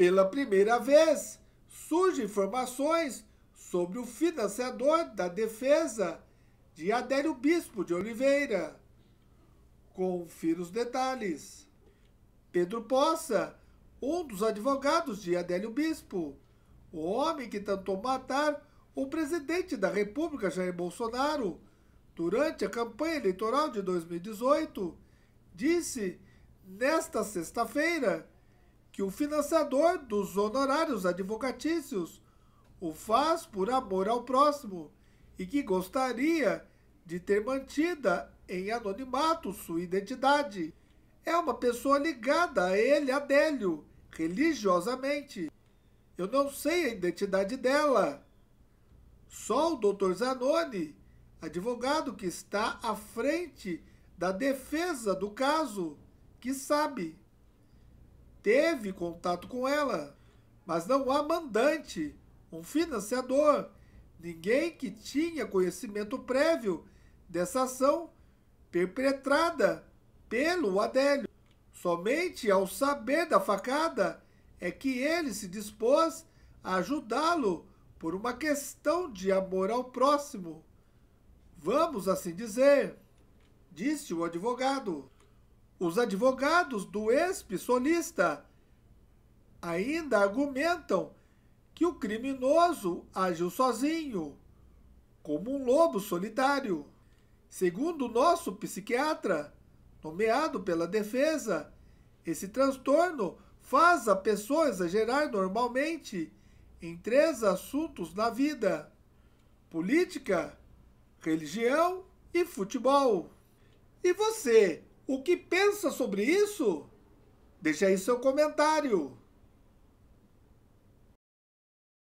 Pela primeira vez, surgem informações sobre o financiador da defesa de Adélio Bispo de Oliveira. Confira os detalhes. Pedro Poça, um dos advogados de Adélio Bispo, o homem que tentou matar o presidente da República Jair Bolsonaro durante a campanha eleitoral de 2018, disse nesta sexta-feira que o financiador dos honorários advocatícios o faz por amor ao próximo e que gostaria de ter mantida em anonimato sua identidade. É uma pessoa ligada a ele, Adélio, religiosamente. Eu não sei a identidade dela. Só o Dr. Zanoni, advogado que está à frente da defesa do caso, que sabe teve contato com ela, mas não há mandante, um financiador, ninguém que tinha conhecimento prévio dessa ação perpetrada pelo Adélio. Somente ao saber da facada é que ele se dispôs a ajudá-lo por uma questão de amor ao próximo. Vamos assim dizer, disse o advogado. Os advogados do ex-pissolista ainda argumentam que o criminoso agiu sozinho, como um lobo solitário. Segundo nosso psiquiatra, nomeado pela defesa, esse transtorno faz a pessoa exagerar normalmente em três assuntos na vida: política, religião e futebol. E você o que pensa sobre isso? Deixe aí seu comentário.